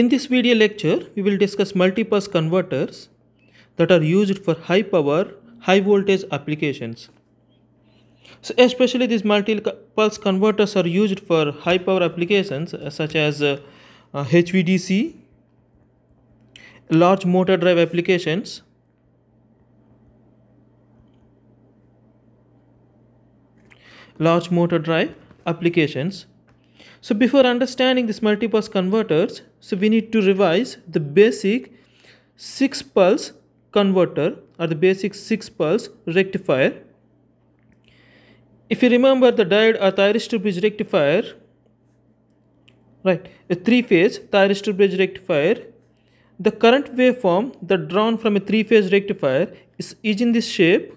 In this video lecture, we will discuss multipass converters that are used for high power, high voltage applications. So especially these multipulse converters are used for high power applications uh, such as uh, uh, HVDC, large motor drive applications, large motor drive applications so before understanding this multipass converters, so we need to revise the basic 6 pulse converter or the basic 6 pulse rectifier. If you remember the diode or thyristor bridge rectifier, right, a 3 phase thyristor bridge rectifier, the current waveform that drawn from a 3 phase rectifier is, is in this shape.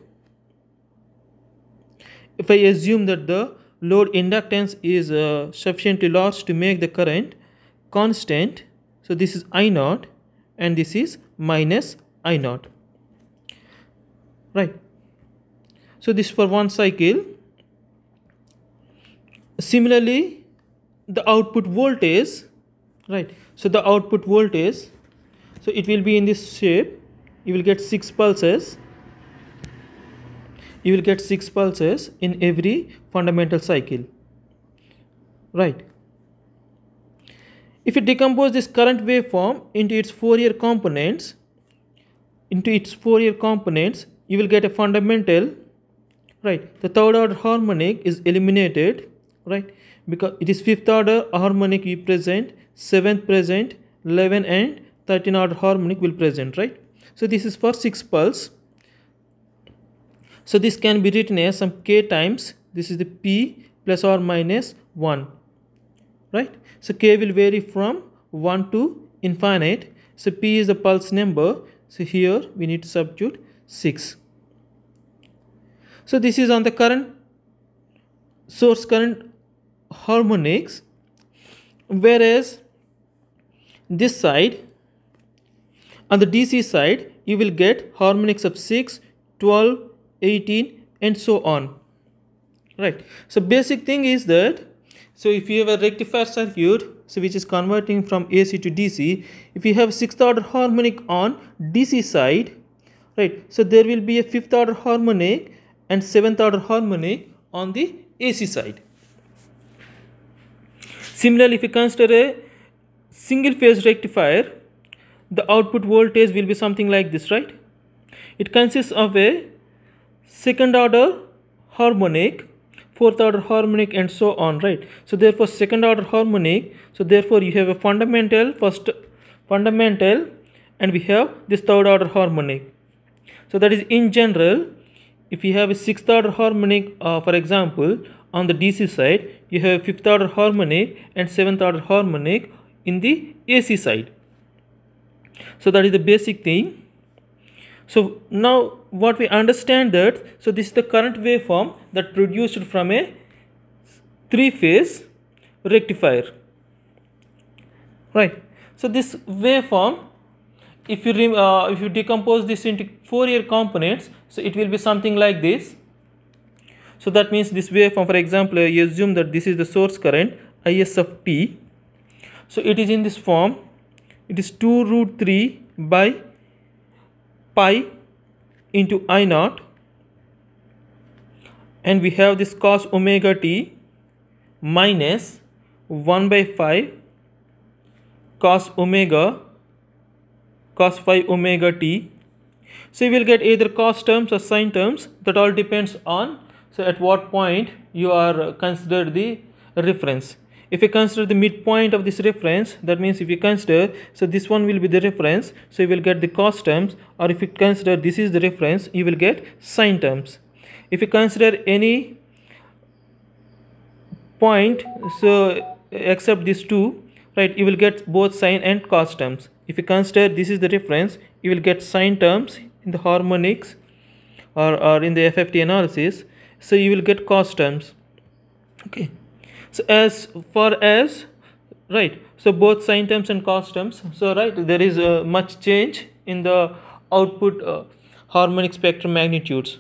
If I assume that the load inductance is uh, sufficiently large to make the current constant so this is i naught and this is minus i naught right so this for one cycle similarly the output voltage right so the output voltage so it will be in this shape you will get six pulses you will get six pulses in every fundamental cycle right if you decompose this current waveform into its Fourier components into its Fourier components you will get a fundamental right the third order harmonic is eliminated right because it is fifth order harmonic we present seventh present 11 and 13 order harmonic will present right so this is for six pulse so this can be written as some k times this is the p plus or minus 1 right so k will vary from 1 to infinite so p is the pulse number so here we need to substitute 6 so this is on the current source current harmonics whereas this side on the DC side you will get harmonics of 6 12 18 and so on right so basic thing is that so if you have a rectifier circuit so which is converting from AC to DC if you have sixth order harmonic on DC side right so there will be a fifth order harmonic and seventh order harmonic on the AC side similarly if you consider a single phase rectifier the output voltage will be something like this right it consists of a second order harmonic fourth order harmonic and so on right so therefore second order harmonic so therefore you have a fundamental first fundamental and we have this third order harmonic so that is in general if you have a sixth order harmonic uh, for example on the dc side you have a fifth order harmonic and seventh order harmonic in the ac side so that is the basic thing so now what we understand that, so this is the current waveform that produced from a three-phase rectifier, right? So this waveform, if you, uh, if you decompose this into Fourier components, so it will be something like this. So that means this waveform, for example, I assume that this is the source current Is of t. So it is in this form. It is 2 root 3 by pi into i naught and we have this cos omega t minus 1 by 5 cos omega cos phi omega t so you will get either cos terms or sine terms that all depends on so at what point you are considered the reference if you consider the midpoint of this reference that means if you consider so this one will be the reference so you will get the cos terms or if you consider this is the reference you will get sine terms if you consider any point so uh, except these two right you will get both sine and cos terms if you consider this is the reference you will get sine terms in the harmonics or, or in the FFT analysis so you will get cos terms okay so as far as right so both sine terms and cos terms so right there is uh, much change in the output uh, harmonic spectrum magnitudes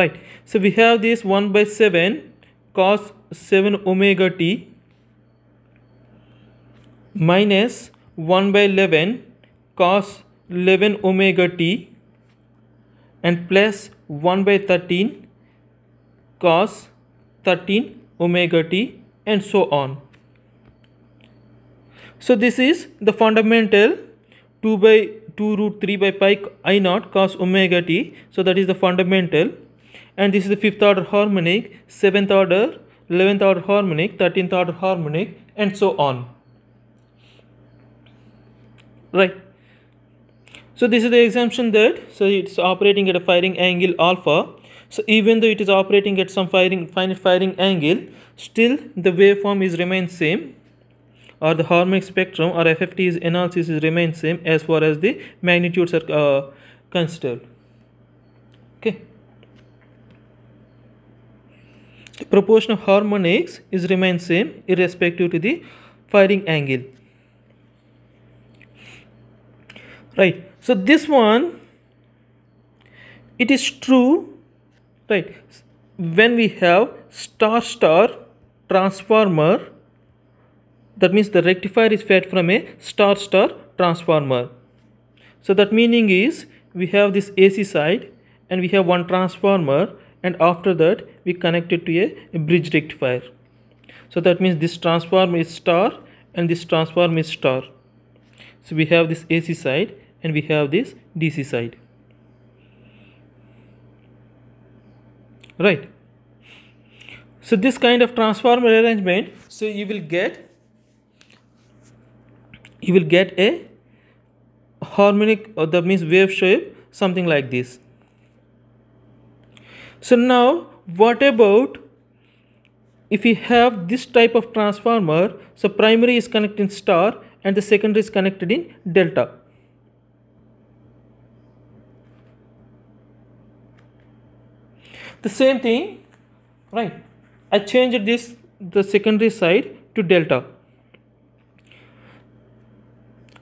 right so we have this 1 by 7 cos 7 omega t minus 1 by 11 cos 11 omega t and plus 1 by 13 cos 13 omega t and so on. So this is the fundamental 2 by 2 root 3 by pi i naught cos omega t. So that is the fundamental and this is the fifth order harmonic, seventh order, eleventh order harmonic, thirteenth order harmonic and so on. Right. So this is the assumption that so it's operating at a firing angle alpha so even though it is operating at some firing, firing angle, still the waveform is remain same or the harmonic spectrum or FFT's analysis is remain same as far as the magnitudes are uh, considered. Okay. The proportion of harmonics is remain same irrespective to the firing angle. Right. So this one, it is true right when we have star star transformer that means the rectifier is fed from a star star transformer so that meaning is we have this AC side and we have one transformer and after that we connect it to a, a bridge rectifier so that means this transformer is star and this transformer is star so we have this AC side and we have this DC side right so this kind of transformer arrangement, so you will get you will get a harmonic or that means wave shape something like this so now what about if we have this type of transformer so primary is connected in star and the secondary is connected in delta the same thing right I changed this the secondary side to delta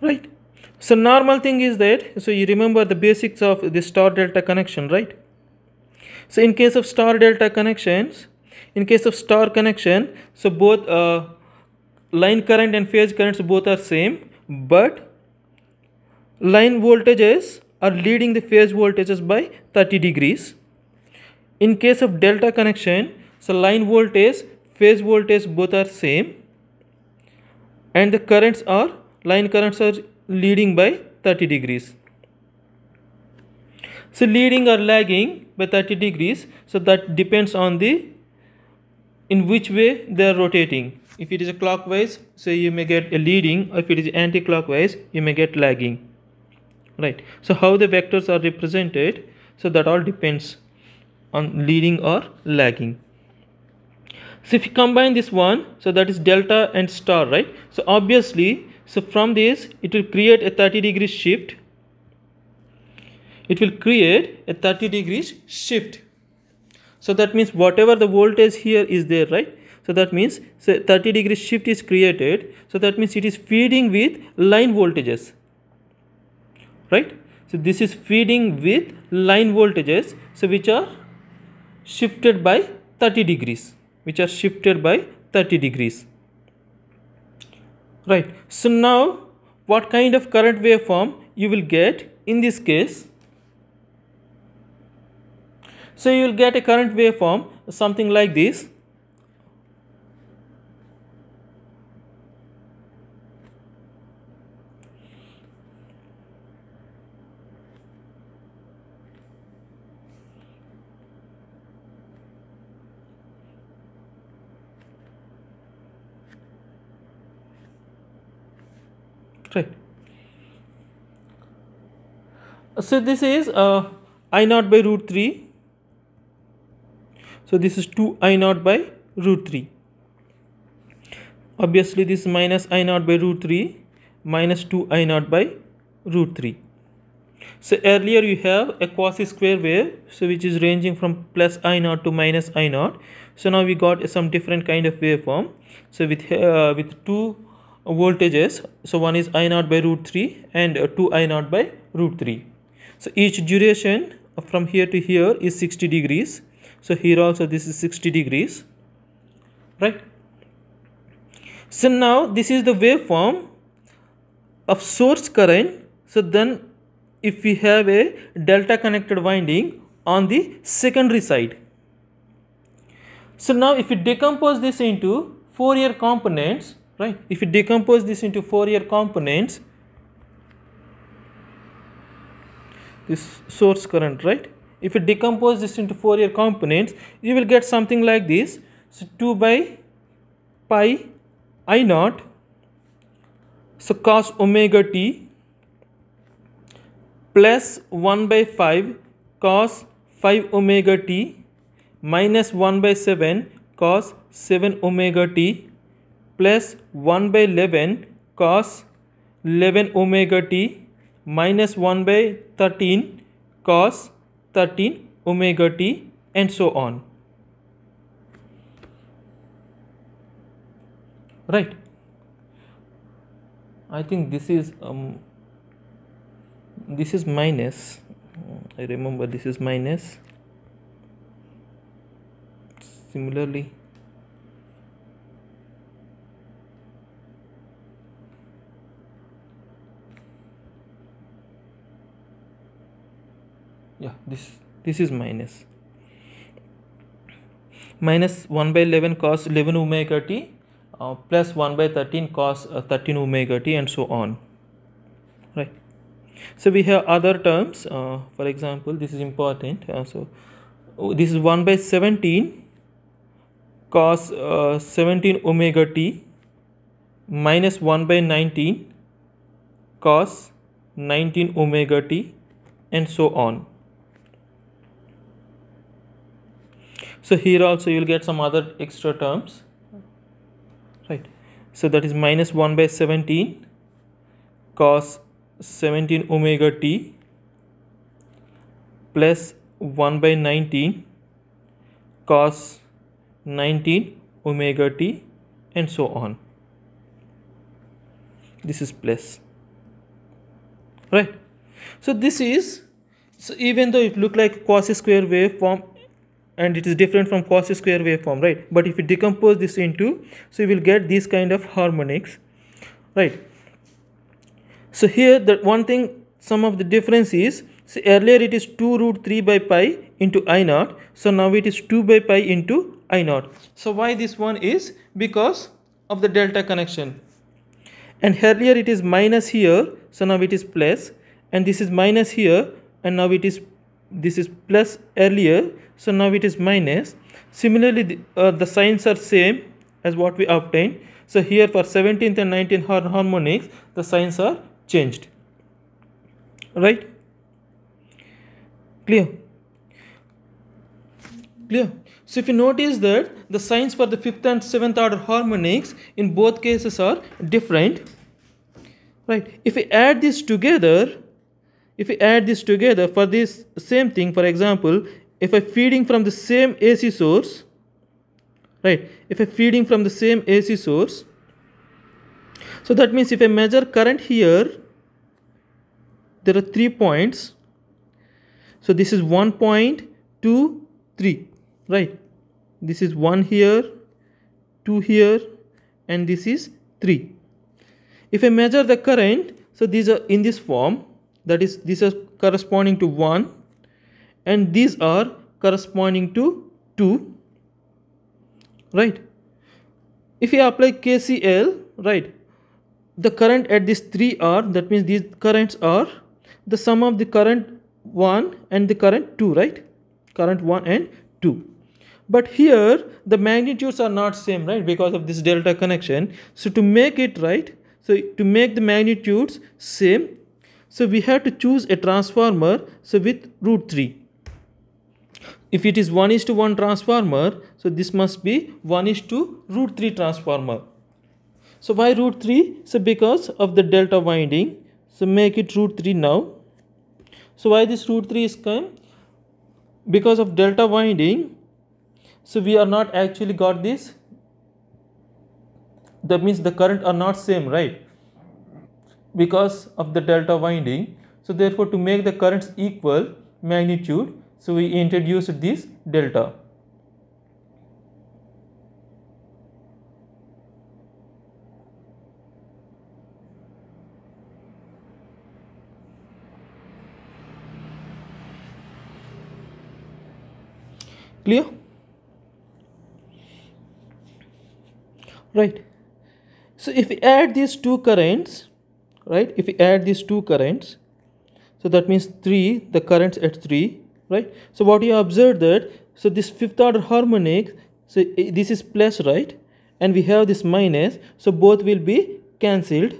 right so normal thing is that so you remember the basics of the star delta connection right so in case of star delta connections in case of star connection so both uh, line current and phase currents both are same but line voltages are leading the phase voltages by 30 degrees in case of delta connection, so line voltage, phase voltage both are same and the currents are, line currents are leading by 30 degrees. So leading or lagging by 30 degrees, so that depends on the, in which way they are rotating. If it is clockwise, so you may get a leading, if it is anti-clockwise, you may get lagging. Right, so how the vectors are represented, so that all depends on leading or lagging so if you combine this one so that is delta and star right so obviously so from this it will create a 30 degree shift it will create a 30 degrees shift so that means whatever the voltage here is there right so that means so 30 degree shift is created so that means it is feeding with line voltages right so this is feeding with line voltages so which are shifted by 30 degrees which are shifted by 30 degrees right so now what kind of current waveform you will get in this case so you will get a current waveform something like this right so this is uh, i naught by root 3 so this is 2 i naught by root 3 obviously this minus i naught by root 3 minus 2 i naught by root 3 so earlier you have a quasi square wave so which is ranging from plus i naught to minus i naught so now we got some different kind of waveform so with uh, with two Voltages, so one is i naught by root 3 and 2 i naught by root 3 so each duration from here to here is 60 degrees so here also this is 60 degrees right so now this is the waveform of source current so then if we have a delta connected winding on the secondary side so now if we decompose this into Fourier components right if you decompose this into Fourier components this source current right if you decompose this into Fourier components you will get something like this so 2 by pi i naught so cos omega t plus 1 by 5 cos 5 omega t minus 1 by 7 cos 7 omega t plus 1 by 11 cos 11 omega t minus 1 by 13 cos 13 omega t and so on. Right. I think this is um, this is minus. I remember this is minus. Similarly, this this is minus minus 1 by 11 cos 11 omega t uh, plus 1 by 13 cos uh, 13 omega t and so on right so we have other terms uh, for example this is important uh, so oh, this is 1 by 17 cos uh, 17 omega t minus 1 by 19 cos 19 omega t and so on so here also you will get some other extra terms right so that is minus 1 by 17 cos 17 omega t plus 1 by 19 cos 19 omega t and so on this is plus right so this is so even though it look like quasi square waveform and it is different from cos square waveform right but if you decompose this into so you will get these kind of harmonics right so here the one thing some of the difference is see earlier it is 2 root 3 by pi into i naught so now it is 2 by pi into i naught so why this one is because of the delta connection and earlier it is minus here so now it is plus and this is minus here and now it is this is plus earlier so now it is minus similarly the, uh, the signs are same as what we obtained so here for 17th and 19th harmonics the signs are changed right clear clear so if you notice that the signs for the 5th and 7th order harmonics in both cases are different right if we add this together if we add this together for this same thing for example if I'm feeding from the same AC source right if I'm feeding from the same AC source so that means if I measure current here there are three points so this is 1.23 right this is 1 here 2 here and this is 3 if I measure the current so these are in this form that is these are corresponding to 1 and these are corresponding to 2 right if you apply KCL right the current at these three are that means these currents are the sum of the current 1 and the current 2 right current 1 and 2 but here the magnitudes are not same right because of this delta connection so to make it right so to make the magnitudes same so we have to choose a transformer so with root 3. If it is 1 is to 1 transformer, so this must be 1 is to root 3 transformer. So why root 3? So because of the delta winding. So make it root 3 now. So why this root 3 is come? Because of delta winding. So we are not actually got this. That means the current are not same, right? because of the delta winding. So therefore to make the currents equal magnitude, so we introduced this delta. Clear? Right. So if we add these two currents, right if we add these two currents so that means 3 the currents at 3 right so what you observe that so this fifth order harmonic so this is plus right and we have this minus so both will be cancelled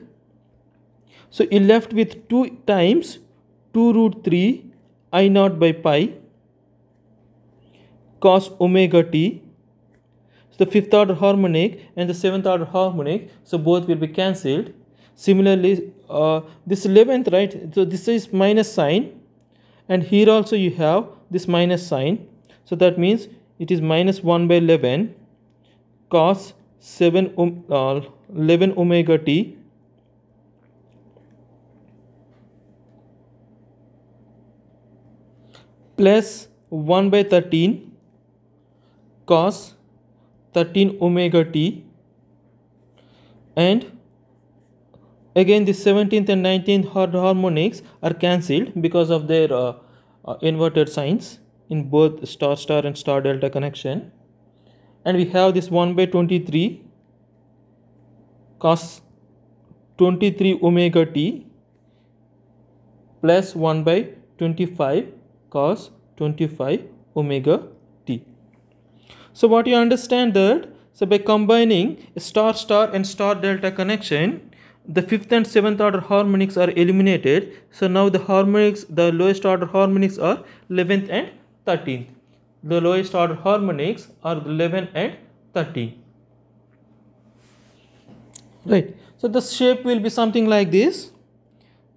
so you left with 2 times 2 root 3 i naught by pi cos omega t so the fifth order harmonic and the seventh order harmonic so both will be cancelled Similarly, uh, this 11th, right? So this is minus sign and here also you have this minus sign. So that means it is minus 1 by 11 cos 7 um, uh, 11 omega t plus 1 by 13 cos 13 omega t and Again, the 17th and 19th harmonics are cancelled because of their uh, uh, inverted signs in both star star and star delta connection. And we have this 1 by 23 cos 23 omega t plus 1 by 25 cos 25 omega t. So what you understand that, so by combining star star and star delta connection, the fifth and seventh order harmonics are eliminated so now the harmonics the lowest order harmonics are 11th and 13th the lowest order harmonics are 11 and 13 right so the shape will be something like this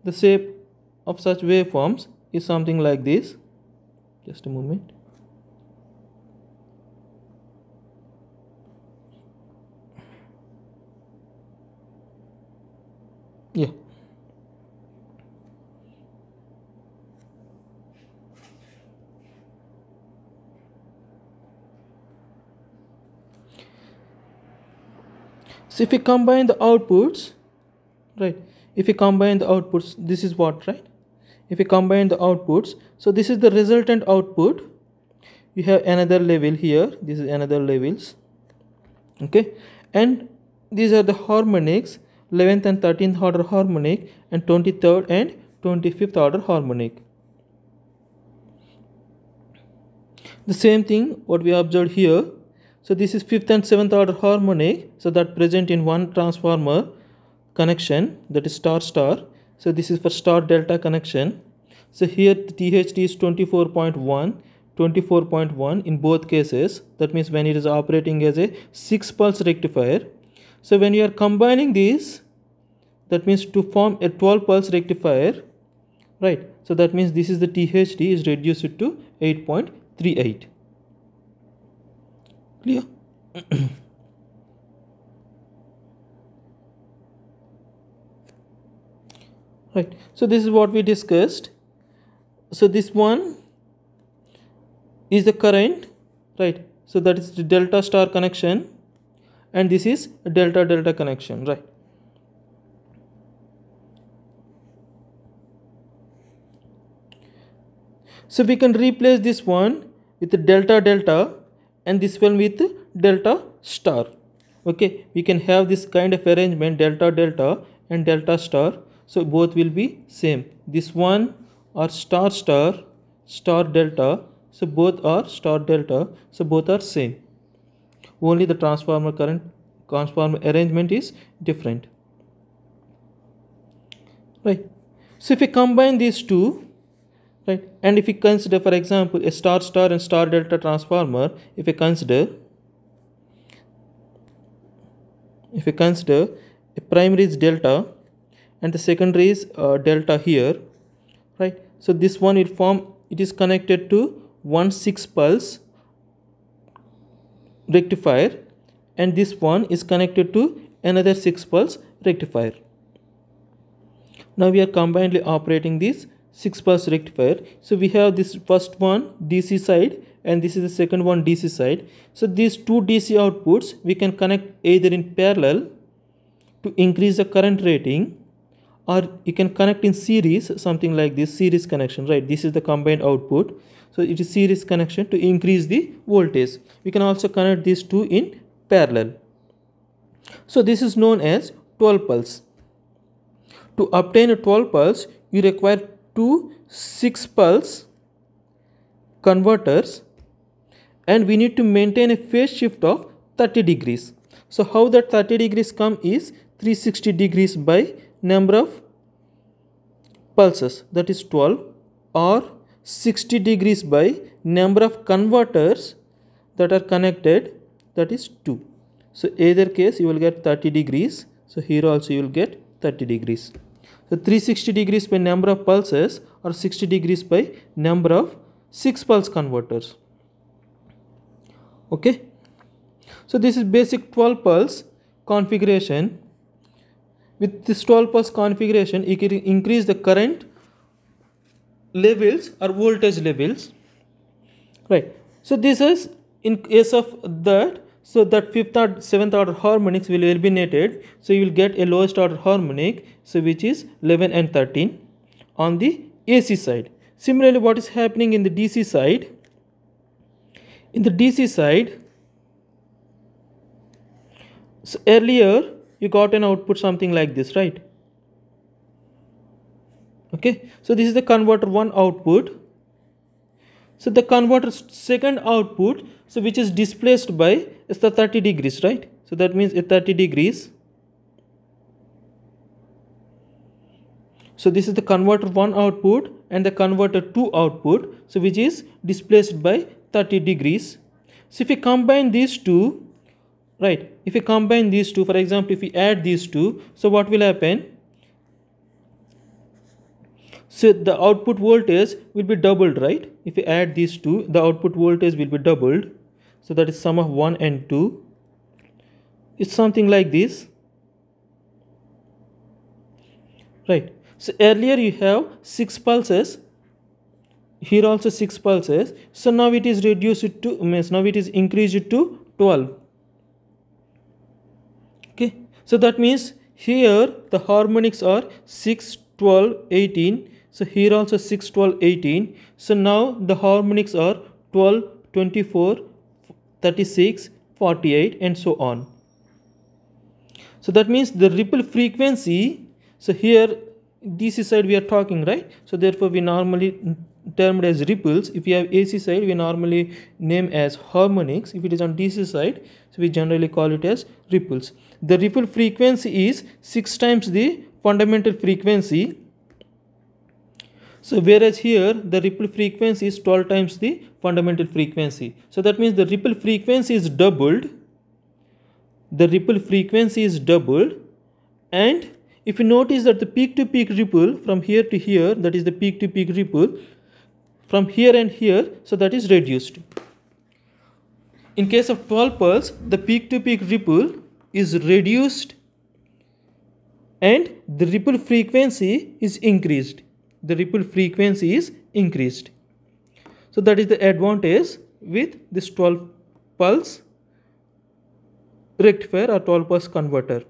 the shape of such waveforms is something like this just a moment so if we combine the outputs right if we combine the outputs this is what right if we combine the outputs so this is the resultant output you have another level here this is another levels okay and these are the harmonics 11th and 13th order harmonic and 23rd and 25th order harmonic the same thing what we observed here so this is fifth and seventh order harmonic. So that present in one transformer connection that is star star. So this is for star delta connection. So here the THD is 24.1, 24.1 in both cases. That means when it is operating as a 6 pulse rectifier. So when you are combining these, that means to form a 12 pulse rectifier, right? So that means this is the THD is reduced to 8.38 clear right so this is what we discussed so this one is the current right so that is the delta star connection and this is delta delta connection right so we can replace this one with delta delta and this one with delta star okay we can have this kind of arrangement delta delta and delta star so both will be same this one or star star star delta so both are star delta so both are same only the transformer current transformer arrangement is different right so if we combine these two right and if we consider for example a star star and star delta transformer if we consider if we consider a primary is delta and the secondary is uh, delta here right so this one will form it is connected to 1 6 pulse rectifier and this one is connected to another 6 pulse rectifier now we are combinedly operating these 6 pass rectifier so we have this first one dc side and this is the second one dc side so these two dc outputs we can connect either in parallel to increase the current rating or you can connect in series something like this series connection right this is the combined output so it is series connection to increase the voltage we can also connect these two in parallel so this is known as 12 pulse to obtain a 12 pulse you require to 6 pulse converters and we need to maintain a phase shift of 30 degrees. So how that 30 degrees come is 360 degrees by number of pulses that is 12 or 60 degrees by number of converters that are connected that is 2. So either case you will get 30 degrees. So here also you will get 30 degrees. So 360 degrees by number of pulses or 60 degrees by number of 6 pulse converters. Okay. So this is basic 12 pulse configuration. With this 12 pulse configuration, you can increase the current levels or voltage levels. Right. So this is in case of that so that fifth or seventh order harmonics will eliminated. So you will get a lowest order harmonic, so which is 11 and 13 on the AC side. Similarly, what is happening in the DC side? In the DC side, so earlier you got an output something like this, right? Okay, so this is the converter 1 output so the converter second output so which is displaced by is the 30 degrees right so that means a 30 degrees so this is the converter 1 output and the converter 2 output so which is displaced by 30 degrees so if we combine these two right if we combine these two for example if we add these two so what will happen so the output voltage will be doubled, right? If we add these two, the output voltage will be doubled. So that is sum of 1 and 2. It's something like this. Right. So earlier you have 6 pulses. Here also 6 pulses. So now it is reduced to, means now it is increased to 12. Okay. So that means here the harmonics are 6, 12, 18, so here also 6, 12, 18. So now the harmonics are 12, 24, 36, 48 and so on. So that means the ripple frequency. So here DC side we are talking right. So therefore we normally termed as ripples. If we have AC side we normally name as harmonics. If it is on DC side so we generally call it as ripples. The ripple frequency is 6 times the fundamental frequency so whereas here the ripple frequency is 12 times the fundamental frequency. So that means the ripple frequency is doubled. The ripple frequency is doubled. And if you notice that the peak-to-peak ripple from here to here, that is the peak-to-peak ripple, from here and here, so that is reduced. In case of 12 pulse, the peak to -peak ripple is reduced and the ripple frequency is increased the ripple frequency is increased. So that is the advantage with this 12 pulse rectifier or 12 pulse converter.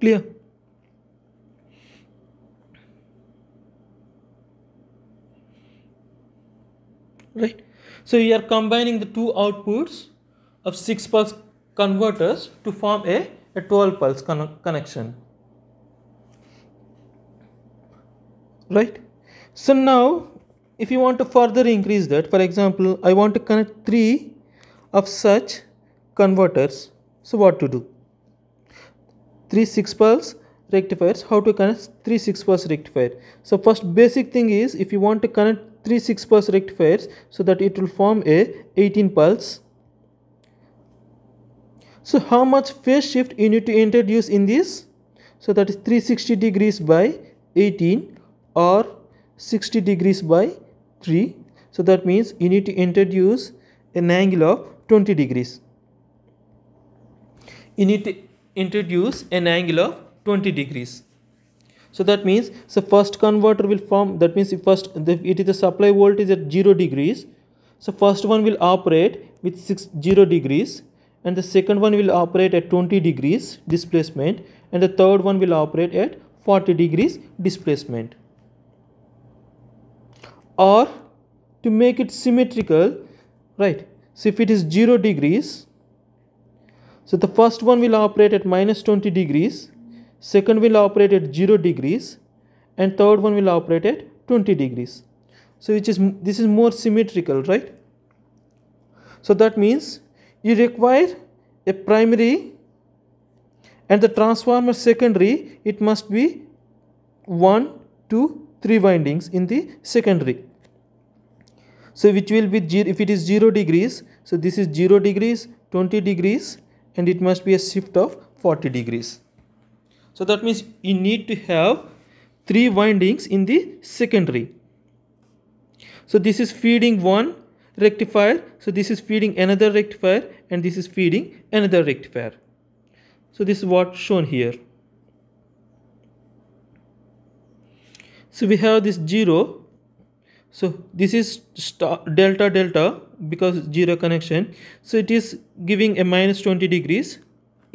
Clear? Right. So we are combining the two outputs of 6 pulse converters to form a, a 12 pulse con connection. right so now if you want to further increase that for example I want to connect three of such converters so what to do three six pulse rectifiers how to connect three six pulse rectifier so first basic thing is if you want to connect three six pulse rectifiers so that it will form a 18 pulse so how much phase shift you need to introduce in this so that is 360 degrees by 18 or 60 degrees by 3 so that means you need to introduce an angle of 20 degrees you need to introduce an angle of 20 degrees so that means so first converter will form that means first the, it is the supply voltage at 0 degrees so first one will operate with 6 0 degrees and the second one will operate at 20 degrees displacement and the third one will operate at 40 degrees displacement or to make it symmetrical right so if it is 0 degrees so the first one will operate at minus 20 degrees second will operate at 0 degrees and third one will operate at 20 degrees so which is this is more symmetrical right so that means you require a primary and the transformer secondary it must be 1 2 3 windings in the secondary. So which will be, if it is 0 degrees, so this is 0 degrees, 20 degrees and it must be a shift of 40 degrees. So that means you need to have 3 windings in the secondary. So this is feeding one rectifier. So this is feeding another rectifier and this is feeding another rectifier. So this is what shown here. so we have this 0 so this is star delta delta because 0 connection so it is giving a minus 20 degrees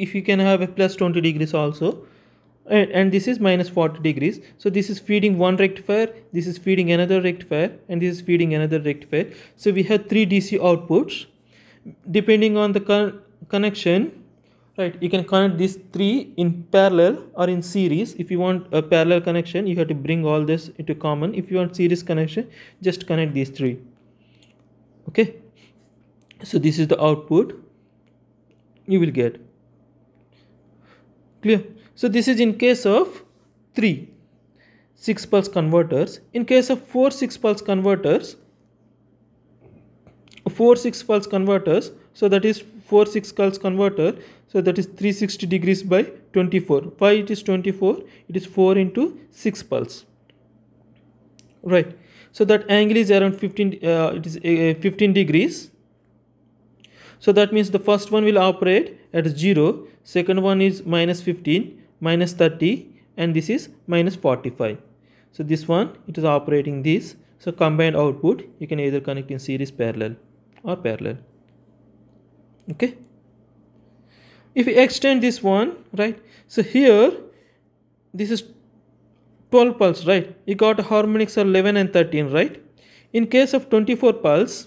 if you can have a plus 20 degrees also and, and this is minus 40 degrees so this is feeding one rectifier this is feeding another rectifier and this is feeding another rectifier so we have three dc outputs depending on the con connection right you can connect these three in parallel or in series if you want a parallel connection you have to bring all this into common if you want series connection just connect these three okay so this is the output you will get clear so this is in case of three six pulse converters in case of four six pulse converters four six pulse converters so that is four six pulse converter so that is 360 degrees by 24 why it is 24 it is 4 into 6 pulse right so that angle is around 15 uh, it is uh, uh, 15 degrees so that means the first one will operate at 0 second one is minus 15 minus 30 and this is minus 45 so this one it is operating this so combined output you can either connect in series parallel or parallel okay if we extend this one right so here this is 12 pulse right you got harmonics are 11 and 13 right in case of 24 pulse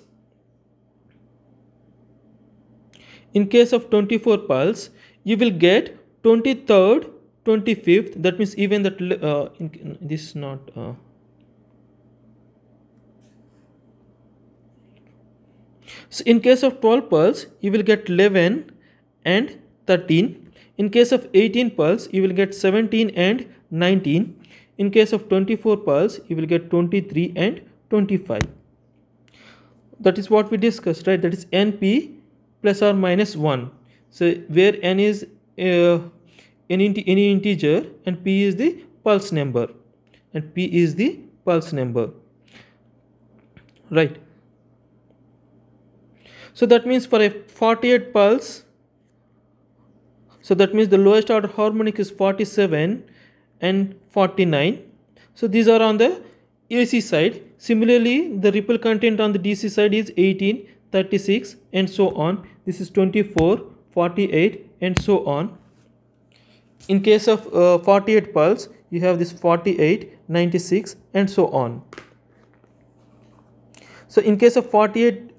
in case of 24 pulse you will get 23rd 25th that means even that uh, in, this is not uh, so in case of 12 pulse you will get 11 and 13. In case of 18 pulses, you will get 17 and 19. In case of 24 pulses, you will get 23 and 25. That is what we discussed, right? That is NP plus or minus 1. So where N is uh, any, any integer and P is the pulse number. And P is the pulse number. Right. So that means for a 48 pulse, so that means the lowest order harmonic is 47 and 49. So these are on the AC side. Similarly, the ripple content on the DC side is 18, 36 and so on. This is 24, 48 and so on. In case of uh, 48 pulse, you have this 48, 96 and so on. So in case of 48,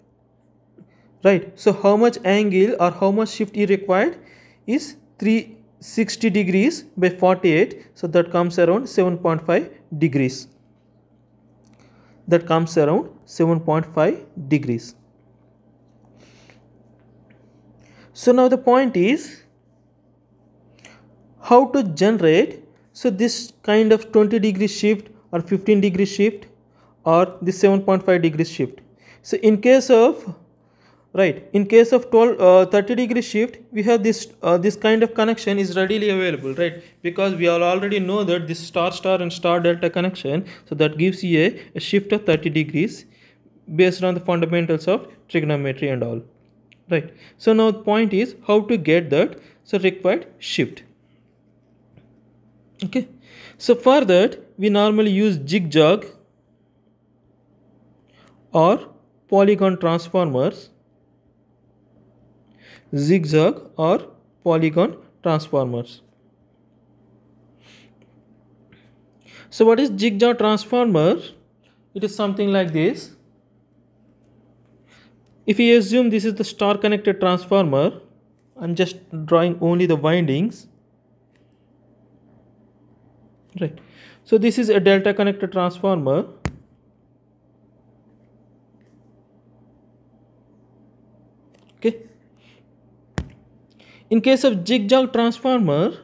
right, so how much angle or how much shift is required? is 360 degrees by 48 so that comes around 7.5 degrees that comes around 7.5 degrees so now the point is how to generate so this kind of 20 degree shift or 15 degree shift or the 7.5 degree shift so in case of right in case of 12 uh, 30 degree shift we have this uh, this kind of connection is readily available right because we all already know that this star star and star delta connection so that gives you a, a shift of 30 degrees based on the fundamentals of trigonometry and all right so now the point is how to get that so required shift okay so for that we normally use zigzag or polygon transformers zigzag or polygon transformers. So what is zigzag transformer? It is something like this. If we assume this is the star connected transformer, I'm just drawing only the windings. Right. So this is a delta connected transformer In case of zigzag transformer,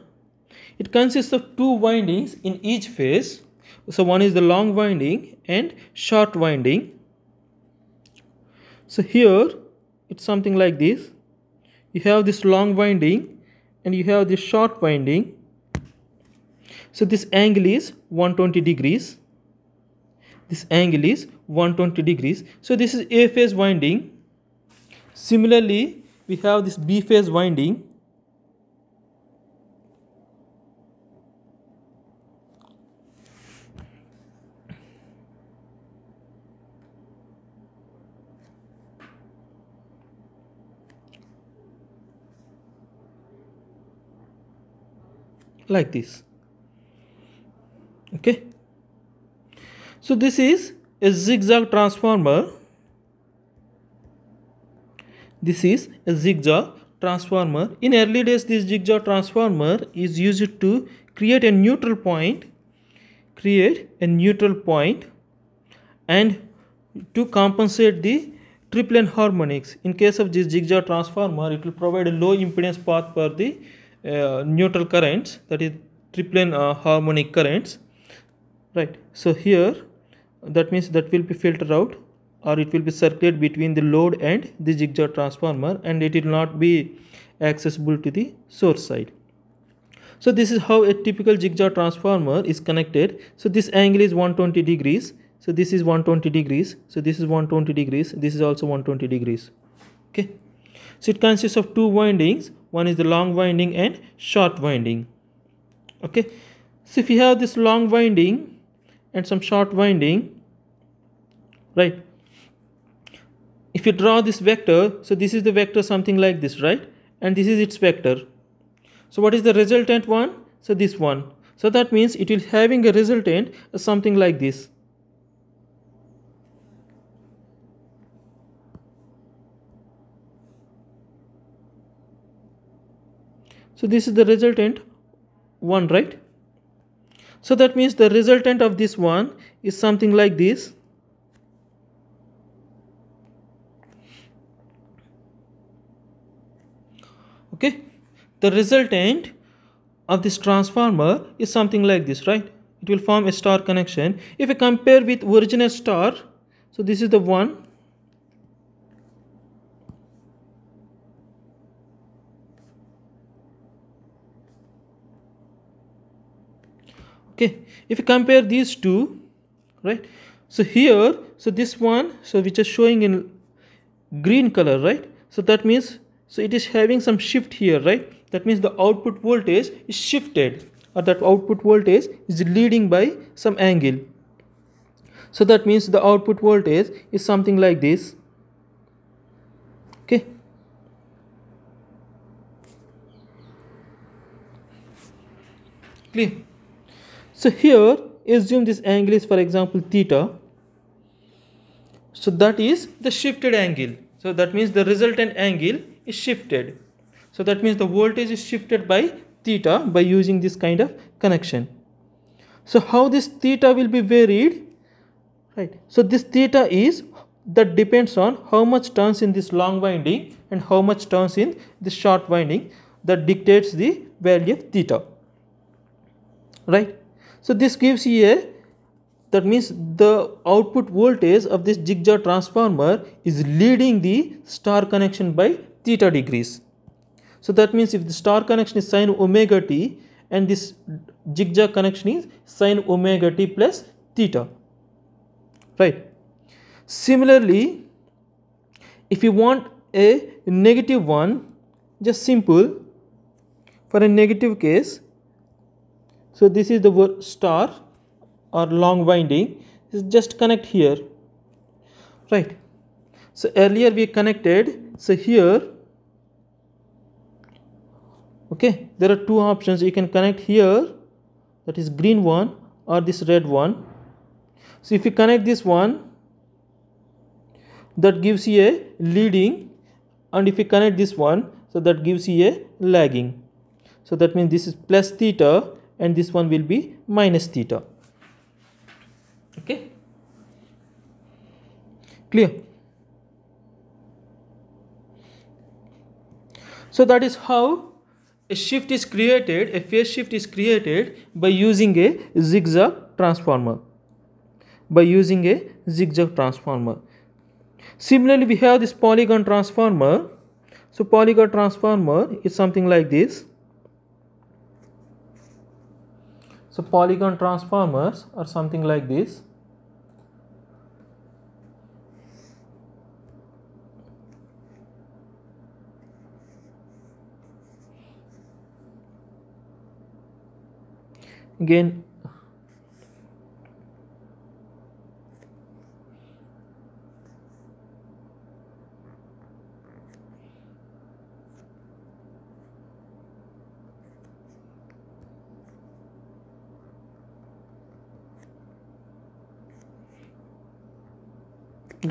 it consists of two windings in each phase. So one is the long winding and short winding. So here it's something like this. You have this long winding and you have this short winding. So this angle is 120 degrees. This angle is 120 degrees. So this is A phase winding. Similarly, we have this B phase winding. like this okay so this is a zigzag transformer this is a zigzag transformer in early days this zigzag transformer is used to create a neutral point create a neutral point and to compensate the triplane harmonics in case of this zigzag transformer it will provide a low impedance path for the uh, neutral currents that is triplane uh, harmonic currents right so here that means that will be filtered out or it will be circulated between the load and the zigzag transformer and it will not be accessible to the source side so this is how a typical zigzag transformer is connected so this angle is 120 degrees so this is 120 degrees so this is 120 degrees this is also 120 degrees okay so it consists of two windings one is the long winding and short winding okay so if you have this long winding and some short winding right if you draw this vector so this is the vector something like this right and this is its vector so what is the resultant one so this one so that means it will having a resultant something like this So this is the resultant 1, right? So that means the resultant of this one is something like this. Okay, the resultant of this transformer is something like this, right? It will form a star connection. If I compare with original star, so this is the one okay if you compare these two right so here so this one so which is showing in green color right so that means so it is having some shift here right that means the output voltage is shifted or that output voltage is leading by some angle so that means the output voltage is something like this okay clear so here assume this angle is for example theta. So that is the shifted angle. So that means the resultant angle is shifted. So that means the voltage is shifted by theta by using this kind of connection. So how this theta will be varied? Right. So this theta is that depends on how much turns in this long winding and how much turns in this short winding that dictates the value of theta. Right. So this gives you a that means the output voltage of this zigzag transformer is leading the star connection by theta degrees. So that means if the star connection is sine omega t and this zigzag connection is sine omega t plus theta, right. Similarly, if you want a negative one, just simple, for a negative case, so this is the star or long winding is just connect here right so earlier we connected so here okay there are two options you can connect here that is green one or this red one so if you connect this one that gives you a leading and if you connect this one so that gives you a lagging so that means this is plus theta and this one will be minus theta okay clear so that is how a shift is created a phase shift is created by using a zigzag transformer by using a zigzag transformer similarly we have this polygon transformer so polygon transformer is something like this So polygon transformers are something like this. Again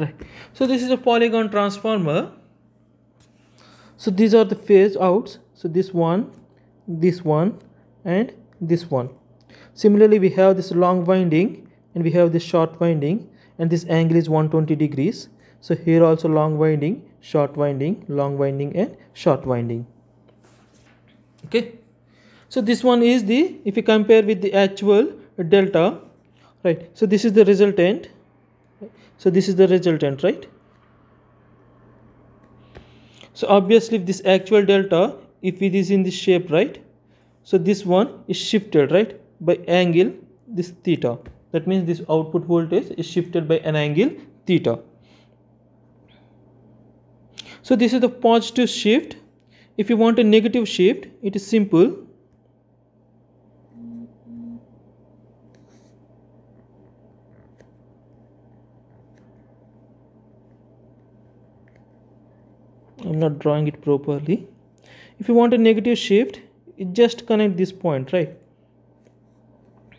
right so this is a polygon transformer so these are the phase outs so this one this one and this one similarly we have this long winding and we have this short winding and this angle is 120 degrees so here also long winding short winding long winding and short winding okay so this one is the if you compare with the actual delta right so this is the resultant so this is the resultant right so obviously if this actual delta if it is in this shape right so this one is shifted right by angle this theta that means this output voltage is shifted by an angle theta so this is the positive shift if you want a negative shift it is simple I'm not drawing it properly if you want a negative shift it just connect this point right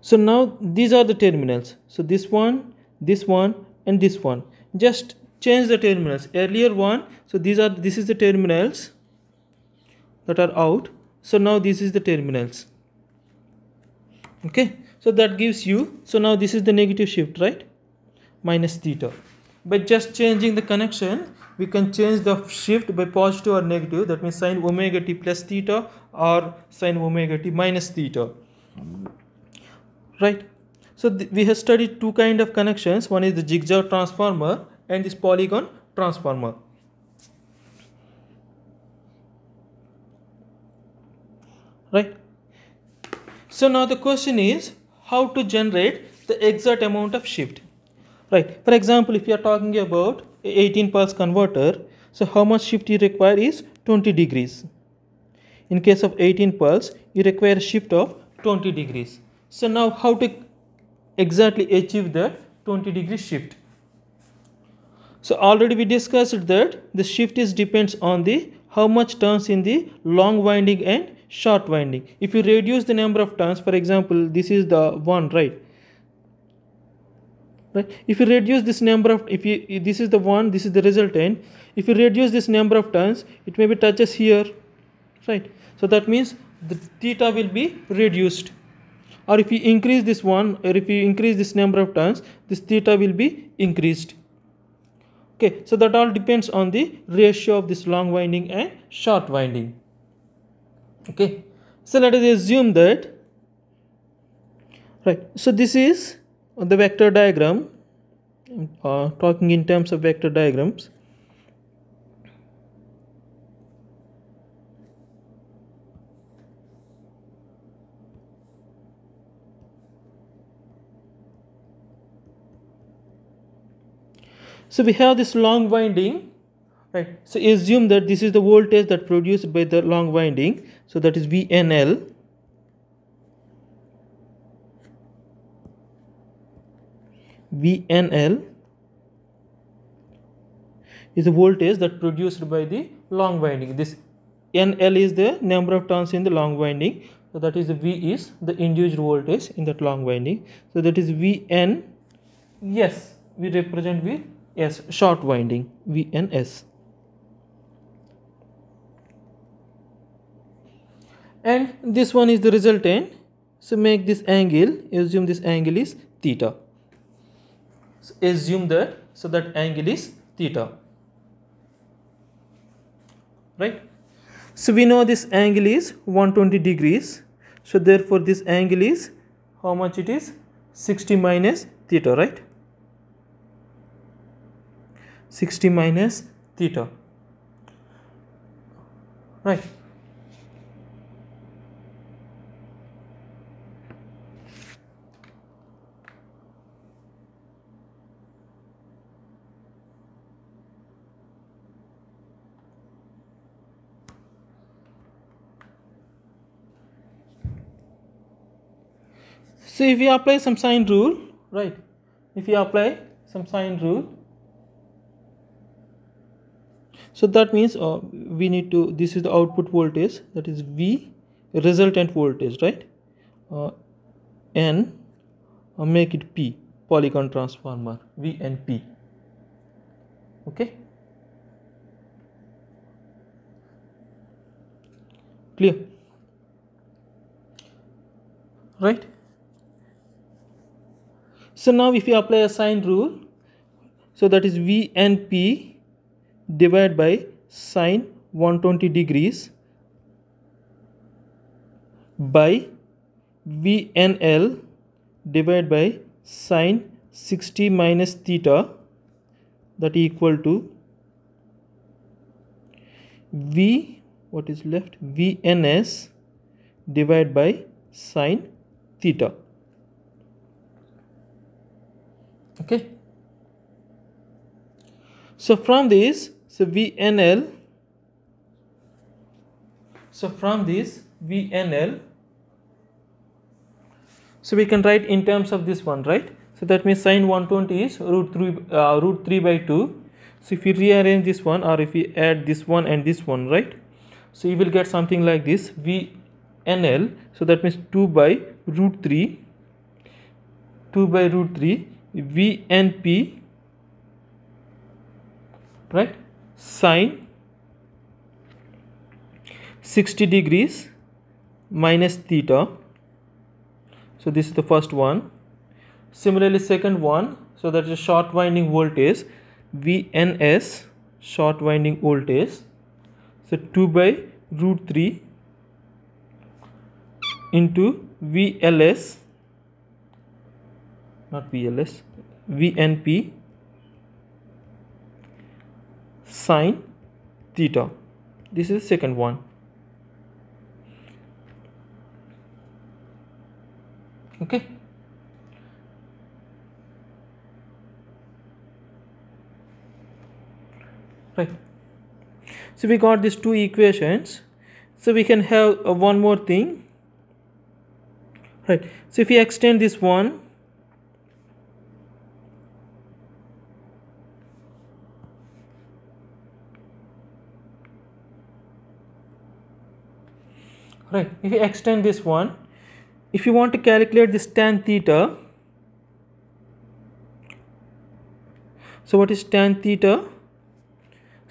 so now these are the terminals so this one this one and this one just change the terminals earlier one so these are this is the terminals that are out so now this is the terminals okay so that gives you so now this is the negative shift right minus theta. By just changing the connection, we can change the shift by positive or negative. That means sine omega t plus theta or sine omega t minus theta. Right. So we have studied two kind of connections. One is the zigzag transformer and this polygon transformer. Right. So now the question is how to generate the exact amount of shift right for example if you are talking about 18 pulse converter so how much shift you require is 20 degrees in case of 18 pulse you require shift of 20 degrees so now how to exactly achieve that 20 degree shift so already we discussed that the shift is depends on the how much turns in the long winding and short winding if you reduce the number of turns for example this is the one right right if you reduce this number of if you if this is the one this is the resultant if you reduce this number of turns it may be touches here right so that means the theta will be reduced or if you increase this one or if you increase this number of turns this theta will be increased okay so that all depends on the ratio of this long winding and short winding okay so let us assume that right so this is uh, the vector diagram uh, talking in terms of vector diagrams So we have this long winding, right? So assume that this is the voltage that produced by the long winding. So that is VNL. VNL is the voltage that produced by the long winding. This NL is the number of turns in the long winding. So that is V is the induced voltage in that long winding. So that is VN. Yes, we represent with short winding VNS. And this one is the resultant. So make this angle, assume this angle is theta assume that so that angle is theta right so we know this angle is 120 degrees so therefore this angle is how much it is 60 minus theta right 60 minus theta right so if you apply some sign rule right if you apply some sign rule so that means uh, we need to this is the output voltage that is v resultant voltage right uh, n uh, make it p polygon transformer v and p okay clear right so now if you apply a sine rule, so that is VNP divided by sine 120 degrees by VNL divided by sine 60 minus theta that equal to V what is left VNS divided by sine theta. okay so from this so vnl so from this vnl so we can write in terms of this one right so that means sine 120 is root 3 uh, root 3 by 2 so if we rearrange this one or if we add this one and this one right so you will get something like this vnl so that means 2 by root 3 2 by root 3 VNP right sine 60 degrees minus theta so this is the first one similarly second one so that is short winding voltage VNS short winding voltage so 2 by root 3 into VLS not VLS VNP sine theta this is the second one okay right so we got these two equations so we can have uh, one more thing right so if we extend this one right if you extend this one if you want to calculate this tan theta so what is tan theta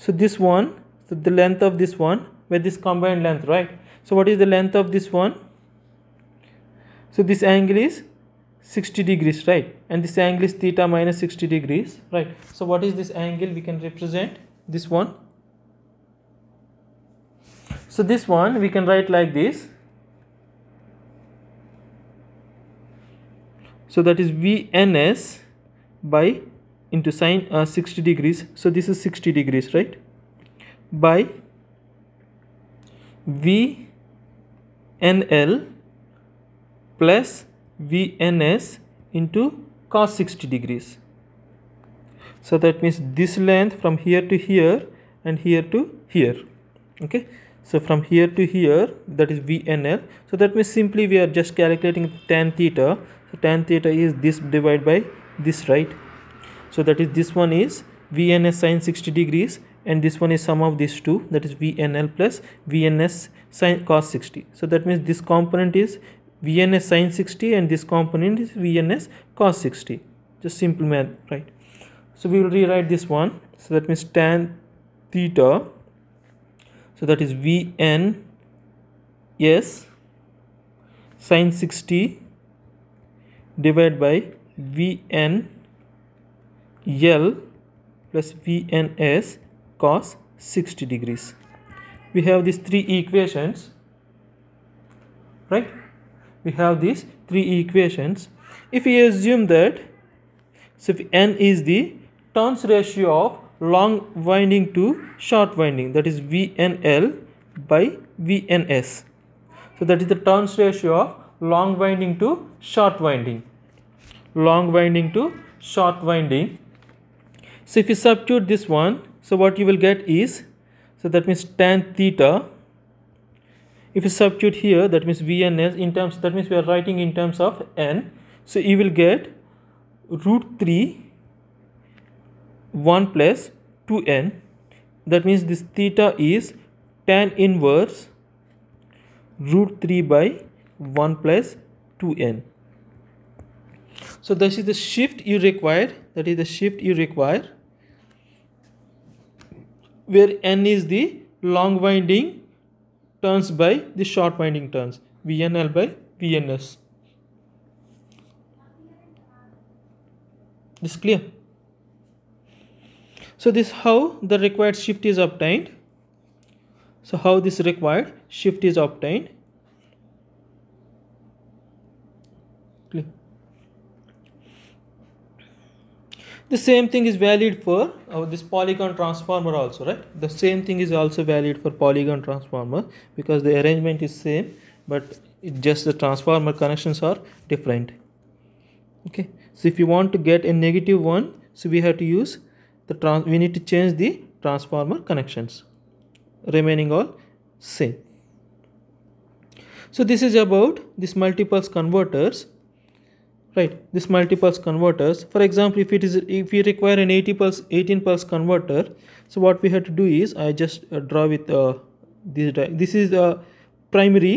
so this one so the length of this one with this combined length right so what is the length of this one so this angle is 60 degrees right and this angle is theta minus 60 degrees right so what is this angle we can represent this one so this one we can write like this. So that is VNS by into sine uh, 60 degrees. So this is 60 degrees, right? By VNL plus VNS into cos 60 degrees. So that means this length from here to here and here to here. Okay so from here to here that is VNL so that means simply we are just calculating tan theta so tan theta is this divided by this right so that is this one is VNS sine 60 degrees and this one is sum of these two that is VNL plus VNS sine cos 60 so that means this component is VNS sine 60 and this component is VNS cos 60 just simple math right so we will rewrite this one so that means tan theta so that is vn s sine 60 divided by vn l plus vns cos 60 degrees we have these three equations right we have these three equations if we assume that so if n is the turns ratio of long winding to short winding that is VNL by VNS. So that is the turns ratio of long winding to short winding. Long winding to short winding. So if you substitute this one, so what you will get is, so that means tan theta. If you substitute here, that means VNS in terms, that means we are writing in terms of N. So you will get root 3 1 plus 2n that means this theta is tan inverse root 3 by 1 plus 2n so this is the shift you require that is the shift you require where n is the long winding turns by the short winding turns vnl by vns this clear so this how the required shift is obtained. So how this required shift is obtained. The same thing is valid for uh, this polygon transformer also, right? The same thing is also valid for polygon transformer because the arrangement is same, but just the transformer connections are different. Okay, so if you want to get a negative one, so we have to use the we need to change the transformer connections remaining all same so this is about this multiple converters right this multiple converters for example if it is if we require an 80 pulse 18 pulse converter so what we have to do is i just uh, draw with uh, this this is a uh, primary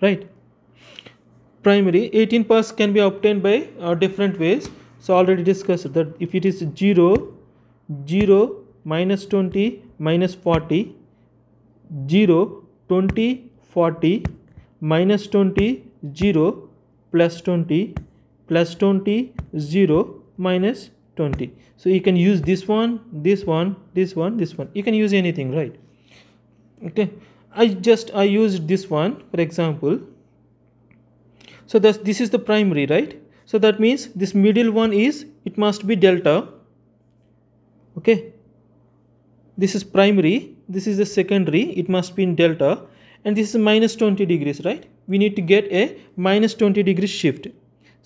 right primary 18 pulse can be obtained by uh, different ways so already discussed that if it is 0 0 minus 20 minus 40 0 20 40 minus 20 0 plus 20 plus 20 0 minus 20 so you can use this one this one this one this one you can use anything right okay i just i used this one for example so that's this is the primary right so that means this middle one is it must be delta okay this is primary this is the secondary it must be in delta and this is minus 20 degrees right we need to get a minus 20 degree shift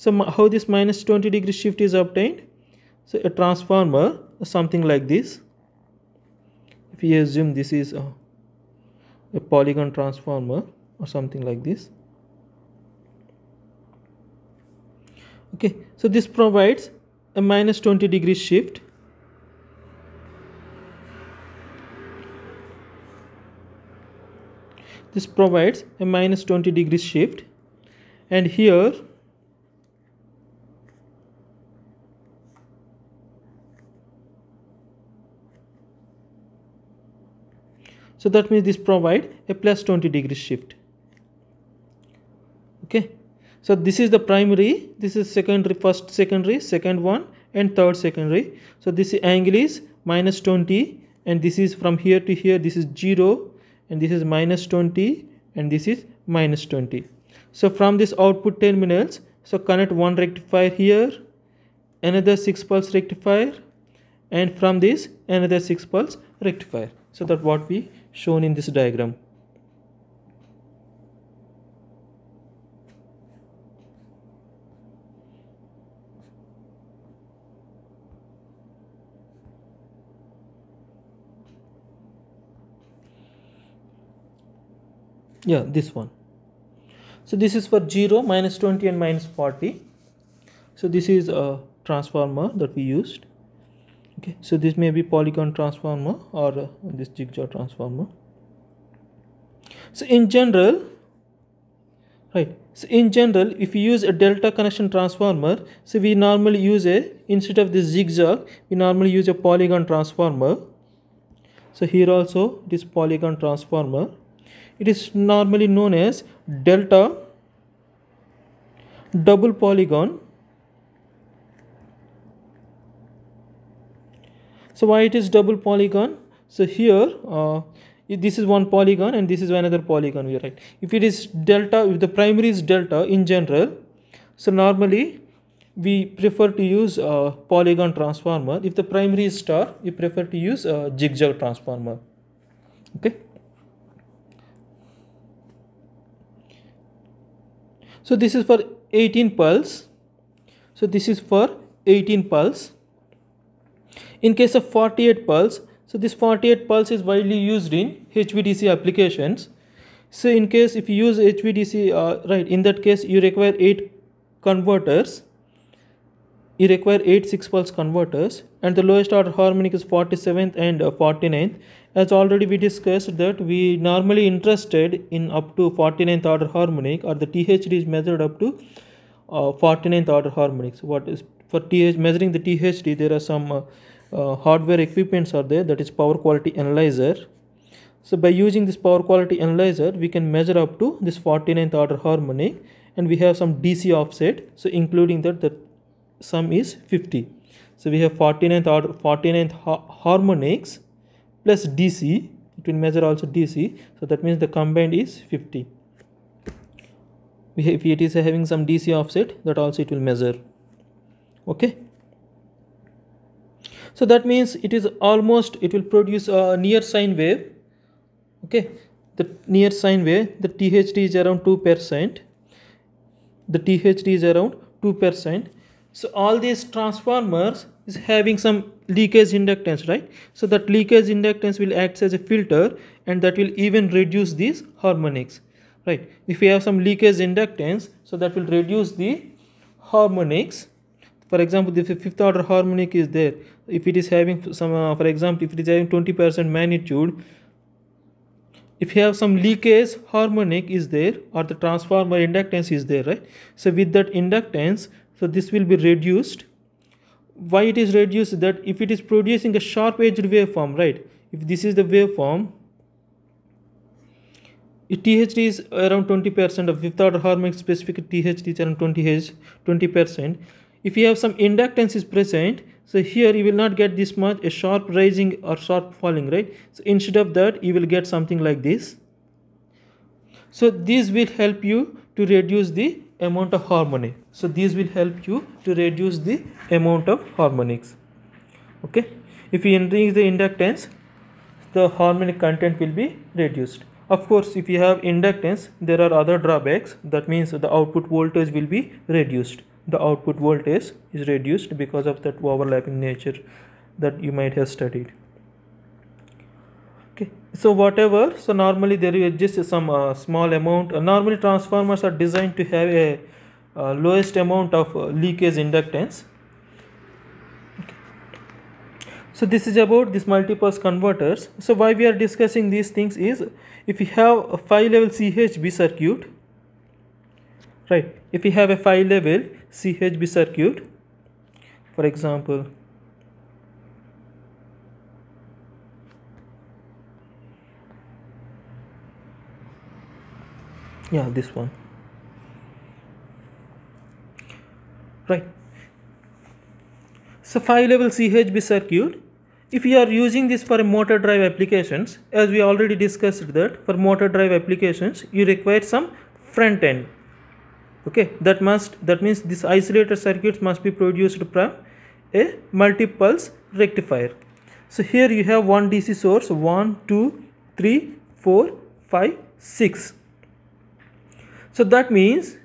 so how this minus 20 degree shift is obtained so a transformer something like this if we assume this is a, a polygon transformer or something like this okay so this provides a minus 20 degree shift this provides a minus 20 degree shift and here so that means this provide a plus 20 degree shift okay so this is the primary this is secondary first secondary second one and third secondary so this angle is minus 20 and this is from here to here this is 0 and this is minus 20 and this is minus 20 so from this output terminals so connect one rectifier here another 6 pulse rectifier and from this another 6 pulse rectifier so that what we shown in this diagram yeah this one so this is for 0 minus 20 and minus 40 so this is a transformer that we used okay so this may be polygon transformer or uh, this jigsaw transformer so in general right so in general if you use a delta connection transformer so we normally use a instead of this zigzag we normally use a polygon transformer so here also this polygon transformer it is normally known as delta double polygon. So why it is double polygon? So here uh, this is one polygon and this is another polygon we write. If it is delta, if the primary is delta in general, so normally we prefer to use a polygon transformer. If the primary is star, we prefer to use a zigzag transformer. Okay. so this is for 18 pulse so this is for 18 pulse in case of 48 pulse so this 48 pulse is widely used in HVDC applications so in case if you use HVDC uh, right in that case you require 8 converters you require 8 6 pulse converters and the lowest order harmonic is 47th and uh, 49th as already we discussed that we normally interested in up to 49th order harmonic or the THD is measured up to uh, 49th order harmonics. What is for TH measuring the THD there are some uh, uh, hardware equipments are there that is power quality analyzer. So by using this power quality analyzer we can measure up to this 49th order harmonic and we have some DC offset so including that the sum is 50. So we have 49th order 49th ha harmonics plus DC it will measure also DC so that means the combined is 50 if it is having some DC offset that also it will measure okay so that means it is almost it will produce a near sine wave okay the near sine wave the THD is around 2 percent the THD is around 2 percent so all these transformers is having some leakage inductance right so that leakage inductance will act as a filter and that will even reduce these harmonics right if we have some leakage inductance so that will reduce the harmonics for example if the fifth order harmonic is there if it is having some uh, for example if it is having 20% magnitude if you have some leakage harmonic is there or the transformer inductance is there right so with that inductance so this will be reduced why it is reduced that if it is producing a sharp edged waveform right if this is the waveform THD is around 20% of fifth order harmonic specific THD is around 20 Hz, 20%. If you have some inductance is present, so here you will not get this much a sharp rising or sharp falling, right? So instead of that, you will get something like this. So this will help you to reduce the amount of harmonic so these will help you to reduce the amount of harmonics okay if you increase the inductance the harmonic content will be reduced of course if you have inductance there are other drawbacks that means the output voltage will be reduced the output voltage is reduced because of that overlapping nature that you might have studied so whatever so normally there is just some uh, small amount uh, normally transformers are designed to have a uh, lowest amount of uh, leakage inductance so this is about this multipass converters so why we are discussing these things is if you have a 5 level chb circuit right if you have a 5 level chb circuit for example yeah this one right so 5 level CHB circuit if you are using this for motor drive applications as we already discussed that for motor drive applications you require some front end okay that must that means this isolator circuits must be produced from a multipulse rectifier so here you have one dc source one, two, three, four, five, six. So that means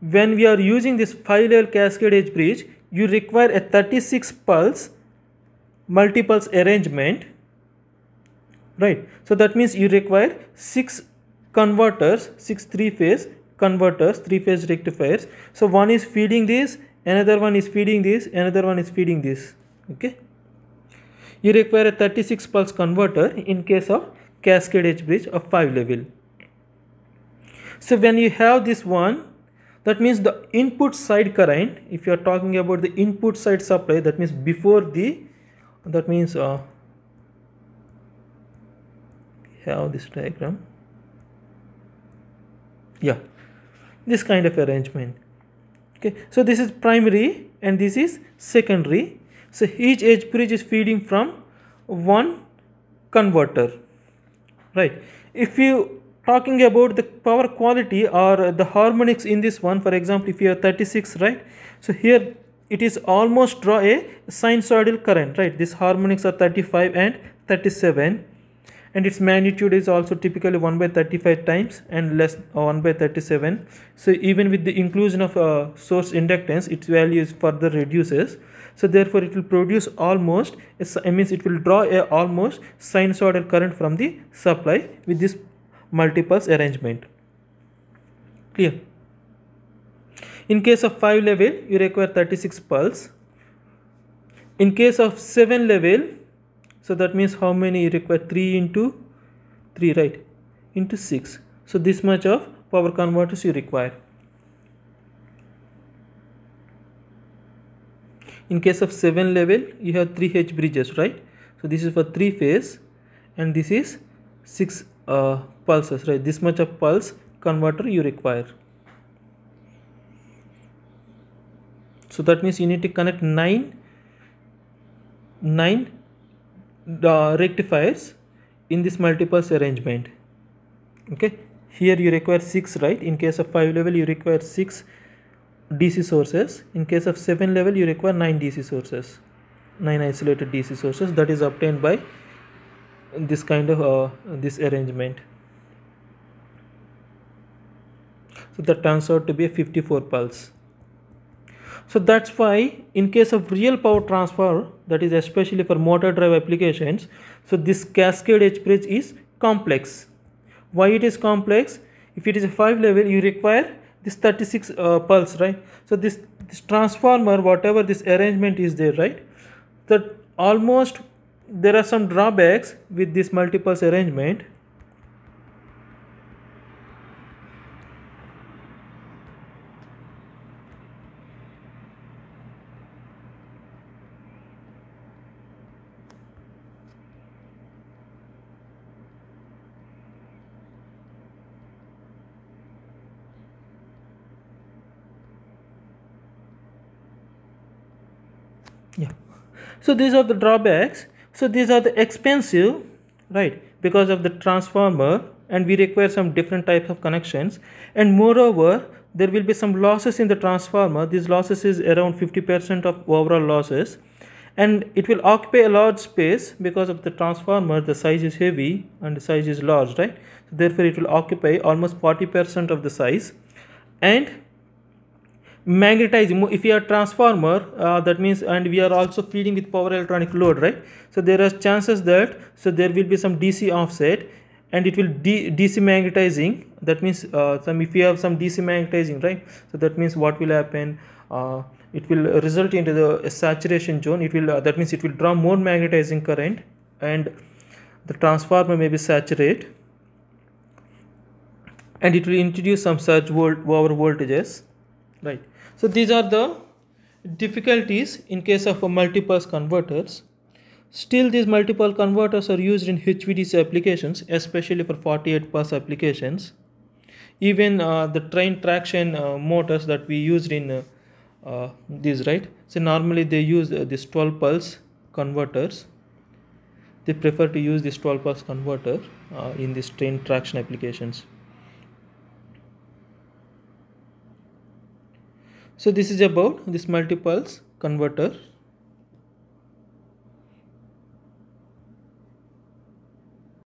when we are using this 5 level cascade edge bridge, you require a 36 pulse multipulse arrangement, right? So that means you require 6 converters, 6 3 phase converters, 3 phase rectifiers. So one is feeding this, another one is feeding this, another one is feeding this, okay? You require a 36 pulse converter in case of cascade edge bridge of 5 level. So when you have this one, that means the input side current, if you are talking about the input side supply, that means before the, that means uh, have this diagram. Yeah, this kind of arrangement. Okay, so this is primary and this is secondary. So each edge bridge is feeding from one converter, right? If you talking about the power quality or the harmonics in this one for example if you have 36 right so here it is almost draw a sinusoidal current right these harmonics are 35 and 37 and its magnitude is also typically 1 by 35 times and less uh, 1 by 37 so even with the inclusion of a uh, source inductance its value is further reduces so therefore it will produce almost it means it will draw a almost sinusoidal current from the supply with this multiples arrangement. Clear? In case of 5 level, you require 36 pulse. In case of 7 level, so that means how many you require 3 into 3, right? Into 6. So this much of power converters you require. In case of 7 level, you have 3 H bridges, right? So this is for 3 phase and this is 6 uh, pulses right this much of pulse converter you require so that means you need to connect 9 9 uh, rectifiers in this multipulse arrangement okay here you require 6 right in case of 5 level you require 6 DC sources in case of 7 level you require 9 DC sources 9 isolated DC sources that is obtained by this kind of uh, this arrangement so that turns out to be a 54 pulse so that's why in case of real power transfer that is especially for motor drive applications so this cascade H bridge is complex why it is complex if it is a 5 level you require this 36 uh, pulse right so this this transformer whatever this arrangement is there right that almost there are some drawbacks with this multiples arrangement yeah so these are the drawbacks so these are the expensive right because of the transformer and we require some different types of connections and moreover there will be some losses in the transformer these losses is around 50% of overall losses and it will occupy a large space because of the transformer the size is heavy and the size is large right so therefore it will occupy almost 40% of the size and magnetizing if you are transformer uh, that means and we are also feeding with power electronic load right so there are chances that so there will be some dc offset and it will dc magnetizing that means uh, some if you have some dc magnetizing right so that means what will happen uh, it will result into the saturation zone it will uh, that means it will draw more magnetizing current and the transformer may be saturated and it will introduce some surge volt over voltages right so these are the difficulties in case of multipass converters. Still these multiple converters are used in HVDC applications especially for 48 pulse applications. Even uh, the train traction uh, motors that we used in uh, uh these right. So normally they use uh, this 12 pulse converters. They prefer to use this 12 pulse converter uh, in these train traction applications. so this is about this multipulse converter